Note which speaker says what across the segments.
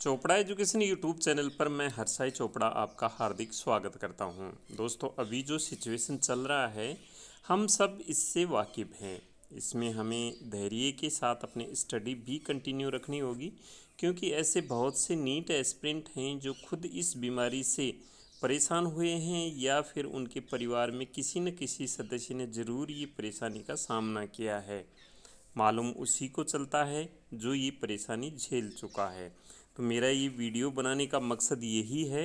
Speaker 1: Chopra education YouTube channel पर मैं हरसाई चोपड़ा आपका हार्दिक स्वागत करता हूं। दोस्तों अभी जो सिचुएशन चल रहा है हम सब इससे वाकिफ़ हैं इसमें हमें धैर्य के साथ अपने स्टडी भी कंटिन्यू रखनी होगी क्योंकि ऐसे बहुत से नीट एस्पिरेंट हैं जो खुद इस बीमारी से परेशान हुए हैं या फिर उनके परिवार में किसी न किसी सदस्य ने ज़रूर ये परेशानी का सामना किया है मालूम उसी को चलता है जो ये परेशानी झेल चुका है तो मेरा ये वीडियो बनाने का मकसद यही है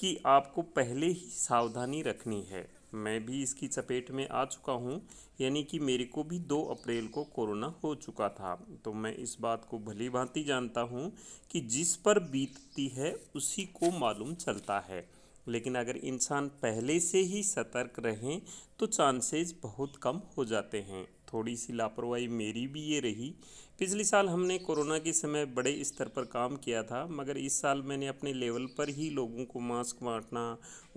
Speaker 1: कि आपको पहले ही सावधानी रखनी है मैं भी इसकी चपेट में आ चुका हूँ यानी कि मेरे को भी दो अप्रैल को कोरोना हो चुका था तो मैं इस बात को भली भांति जानता हूँ कि जिस पर बीतती है उसी को मालूम चलता है लेकिन अगर इंसान पहले से ही सतर्क रहें तो चांसेस बहुत कम हो जाते हैं थोड़ी सी लापरवाही मेरी भी ये रही पिछले साल हमने कोरोना के समय बड़े स्तर पर काम किया था मगर इस साल मैंने अपने लेवल पर ही लोगों को मास्क बांटना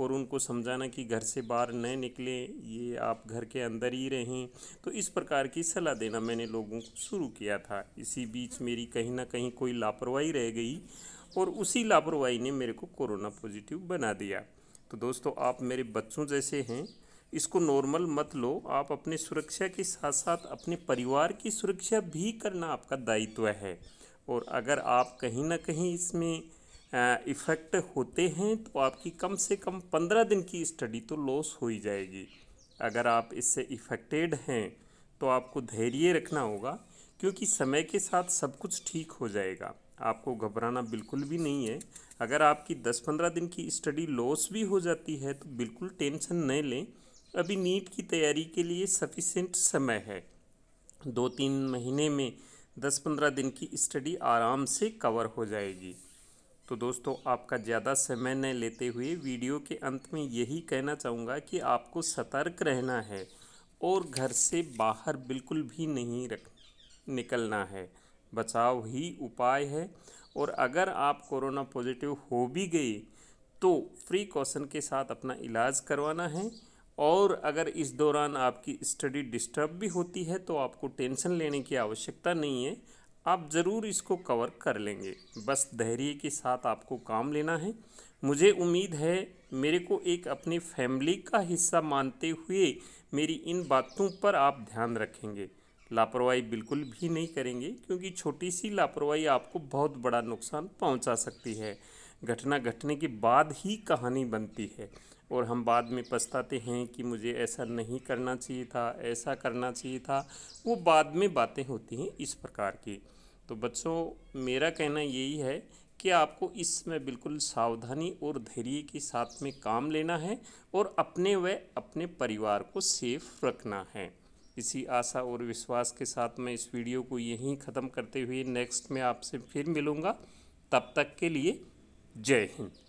Speaker 1: और उनको समझाना कि घर से बाहर न निकलें ये आप घर के अंदर ही रहें तो इस प्रकार की सलाह देना मैंने लोगों को शुरू किया था इसी बीच मेरी कहीं ना कहीं कोई लापरवाही रह गई और उसी लापरवाही ने मेरे को कोरोना पॉजिटिव बना दिया तो दोस्तों आप मेरे बच्चों जैसे हैं इसको नॉर्मल मत लो आप अपने सुरक्षा के साथ साथ अपने परिवार की सुरक्षा भी करना आपका दायित्व है और अगर आप कहीं ना कहीं इसमें इफ़ेक्ट होते हैं तो आपकी कम से कम पंद्रह दिन की स्टडी तो लॉस हो ही जाएगी अगर आप इससे इफ़ेक्टेड हैं तो आपको धैर्य रखना होगा क्योंकि समय के साथ सब कुछ ठीक हो जाएगा आपको घबराना बिल्कुल भी नहीं है अगर आपकी 10-15 दिन की स्टडी लॉस भी हो जाती है तो बिल्कुल टेंशन न लें अभी नीट की तैयारी के लिए सफिशेंट समय है दो तीन महीने में दस पंद्रह दिन की स्टडी आराम से कवर हो जाएगी तो दोस्तों आपका ज़्यादा समय न लेते हुए वीडियो के अंत में यही कहना चाहूँगा कि आपको सतर्क रहना है और घर से बाहर बिल्कुल भी नहीं रख निकलना है बचाव ही उपाय है और अगर आप कोरोना पॉजिटिव हो भी गए तो फ्री कॉशन के साथ अपना इलाज करवाना है और अगर इस दौरान आपकी स्टडी डिस्टर्ब भी होती है तो आपको टेंशन लेने की आवश्यकता नहीं है आप ज़रूर इसको कवर कर लेंगे बस धैर्य के साथ आपको काम लेना है मुझे उम्मीद है मेरे को एक अपनी फैमिली का हिस्सा मानते हुए मेरी इन बातों पर आप ध्यान रखेंगे लापरवाही बिल्कुल भी नहीं करेंगे क्योंकि छोटी सी लापरवाही आपको बहुत बड़ा नुकसान पहुंचा सकती है घटना घटने के बाद ही कहानी बनती है और हम बाद में पछताते हैं कि मुझे ऐसा नहीं करना चाहिए था ऐसा करना चाहिए था वो बाद में बातें होती हैं इस प्रकार की तो बच्चों मेरा कहना यही है कि आपको इसमें बिल्कुल सावधानी और धैर्य के साथ में काम लेना है और अपने व अपने परिवार को सेफ रखना है इसी आशा और विश्वास के साथ मैं इस वीडियो को यहीं ख़त्म करते हुए नेक्स्ट में आपसे फिर मिलूँगा तब तक के लिए जय हिंद